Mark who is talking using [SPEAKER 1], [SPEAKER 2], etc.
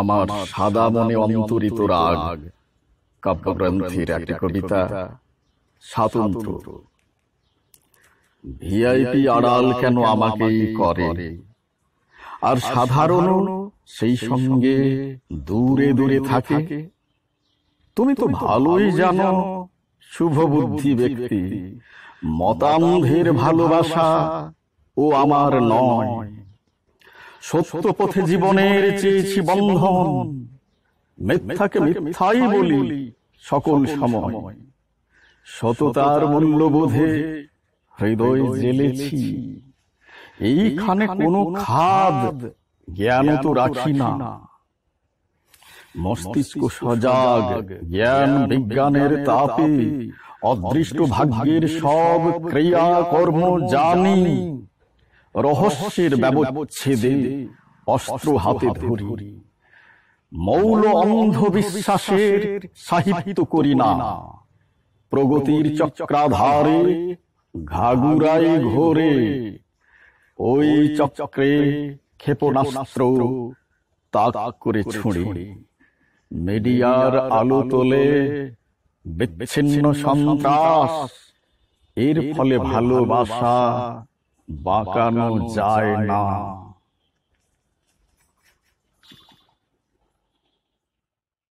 [SPEAKER 1] আমার সাদা মনে অন্তরিত রাগ কাব্যগ্রন্থের একটি কবিতা স্বাতন্ত্র ভিআইপি আড়াল কেন আমাকেই করে আর সাধারণ সেই সঙ্গে দূরে দূরে থাকে তুমি তো ভালোই জানো শুভ বুদ্ধি ব্যক্তি মতান্ধের ভালোবাসা ও আমার নয় সত্য পথে জীবনের চেয়েছি বন্ধন মিথ্যাকে মিথ্যাই বলি সকল সময় সততার মূল্যবোধে হৃদয় জেলেছি এইখানে কোনো খাদ জ্ঞান তো রাখি না মস্তিষ্ক সজাগ জ্ঞান বিজ্ঞানের তাপে অদৃষ্ট ভাগ্যের সব ক্রিয়া কর্ম জানি রহস্যের ব্যবচ্ছেদে অস্ত্র হাতে ধরি মৌল বিশ্বাসের সাহিত্য করি না প্রগতির চক্রাধারে ঘাগুরাই ঘোরে ওই চক্রে ক্ষেপণাস্ত্র তা করে ছুঁড়ে মিডিয়ার আলো তোলে বিচ্ছিন্ন সন্ত্রাস এর ফলে ভালোবাসা बाकानो जाए ना